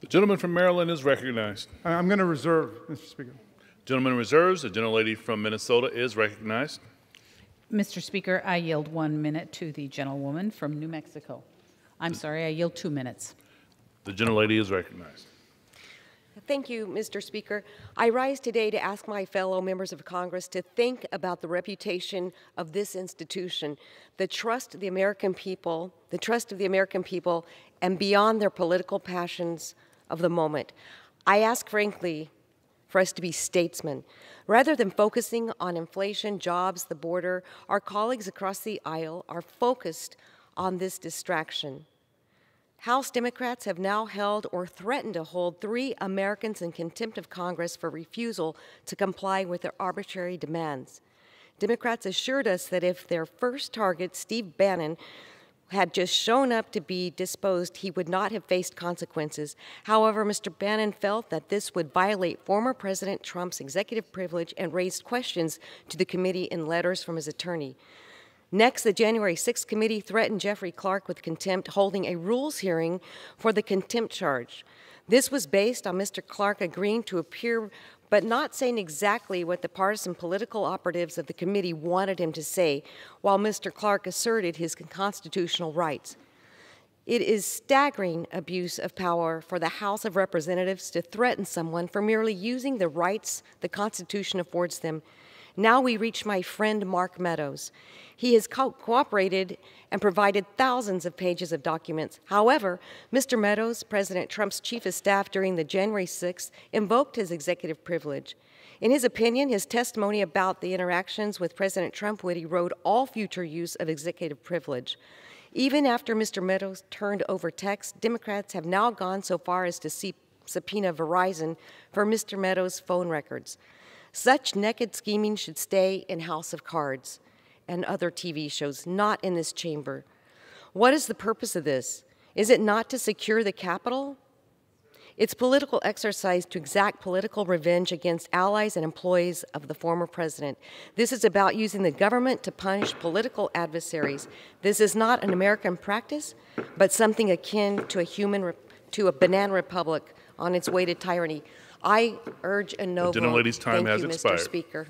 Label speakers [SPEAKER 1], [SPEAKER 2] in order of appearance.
[SPEAKER 1] The gentleman from Maryland is recognized. I'm going to reserve, Mr. Speaker. Gentleman reserves. The gentlelady from Minnesota is recognized. Mr. Speaker, I yield one minute to the gentlewoman from New Mexico. I'm sorry, I yield two minutes. The gentlelady is recognized. Thank you, Mr. Speaker. I rise today to ask my fellow members of Congress to think about the reputation of this institution, the trust of the American people, the trust of the American people, and beyond their political passions, of the moment. I ask frankly for us to be statesmen. Rather than focusing on inflation, jobs, the border, our colleagues across the aisle are focused on this distraction. House Democrats have now held or threatened to hold three Americans in contempt of Congress for refusal to comply with their arbitrary demands. Democrats assured us that if their first target, Steve Bannon, had just shown up to be disposed, he would not have faced consequences. However, Mr. Bannon felt that this would violate former President Trump's executive privilege and raised questions to the committee in letters from his attorney. Next, the January 6th committee threatened Jeffrey Clark with contempt, holding a rules hearing for the contempt charge. This was based on Mr. Clark agreeing to appear but not saying exactly what the partisan political operatives of the committee wanted him to say, while Mr. Clark asserted his constitutional rights. It is staggering abuse of power for the House of Representatives to threaten someone for merely using the rights the Constitution affords them now we reach my friend Mark Meadows. He has co cooperated and provided thousands of pages of documents. However, Mr. Meadows, President Trump's chief of staff during the January 6th, invoked his executive privilege. In his opinion, his testimony about the interactions with President Trump would erode all future use of executive privilege. Even after Mr. Meadows turned over text, Democrats have now gone so far as to subpoena Verizon for Mr. Meadows' phone records. Such naked scheming should stay in House of Cards and other TV shows, not in this chamber. What is the purpose of this? Is it not to secure the capital? It's political exercise to exact political revenge against allies and employees of the former president. This is about using the government to punish political adversaries. This is not an American practice, but something akin to a human to a banana republic on its way to tyranny. I urge a no the vote. Gentleman's time Thank has you, expired. Mr. Speaker.